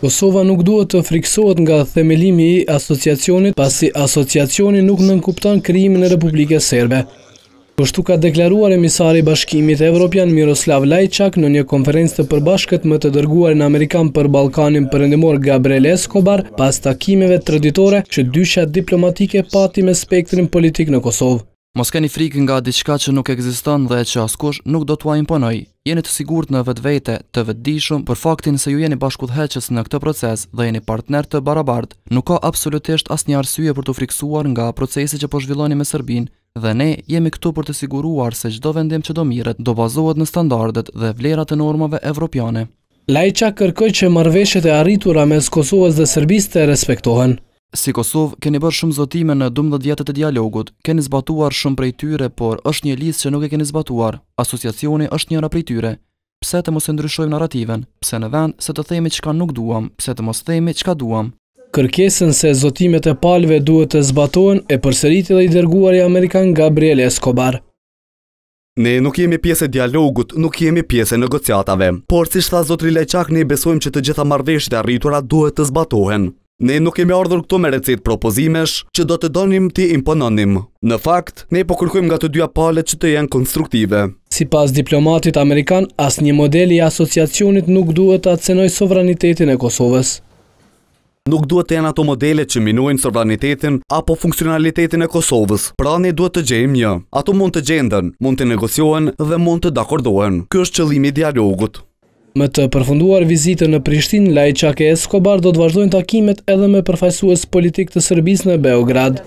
Kosova nuk duhet të friksohet nga themelimi i asociacionit, pasi asociacionit nuk nënkuptan kryimin e Republike Serbe. Kështu ka deklaruar emisari bashkimit Evropian Miroslav Lajçak në një konferencë të përbashkët më të dërguar në Amerikan për Balkanin përëndimor Gabriel Escobar pas takimeve traditore që dysha diplomatike pati me spektrin politik në Kosovë. Mos keni frikë nga diçka që nuk ekziston dhe që askush nuk do t'ua imponoj. Jeni të sigurt në vetë vete, të vetëdishëm për faktin se ju jeni bashkudheqës në këtë proces dhe jeni partner të barabart. Nuk ka absolutisht asnjë një arsye për të friksuar nga procesi që po zhvilloni me Serbin dhe ne jemi këtu për të siguruar se gjdo vendim që do miret do bazohet në standardet dhe vlerat e normave evropiane. Lajqa kërkoj që marveshet e arritura mes Kosovës dhe Serbis të respektohen. Si Kosovë, keni bërë shumë zotime në 12 vjetët e dialogut, keni zbatuar shumë prej tyre, por është një lisë që nuk e keni zbatuar, asosiacioni është njëra prej tyre. Pse të mos e ndryshojmë narrativen, pse në vend se të themi qka nuk duam, pse të mos themi qka duam. Kërkesën se zotimet e palve duhet të zbatohen e përseriti dhe i dërguar i Amerikan Gabriel Escobar. Ne nuk jemi pjesë e dialogut, nuk jemi pjesë e negociatave, por si shtha zotri ne besojmë që të gjitha marveshjet e arritura duhet të zbatohen. Ne nuk kemi ardhur këtu me recetë propozimesh që do të donim të impononim. Në fakt, ne po kërkojmë nga të dyja palët që të jenë konstruktive. Si pas diplomatit Amerikan, as një modeli i asociacionit nuk duhet të atësenoj sovranitetin e Kosovës. Nuk duhet të jenë ato modele që minuajnë sovranitetin apo funksionalitetin e Kosovës. Pra ne duhet të gjejmë një. Ato mund të gjendën, mund të negociohen dhe mund të dakordohen. Kjo është qëllimi dialogut. Më të përfunduar vizitën në Prishtin, Lajçak e Skobar do të vazhdojnë takimet edhe me përfajsues politik të sërbis në Beograd.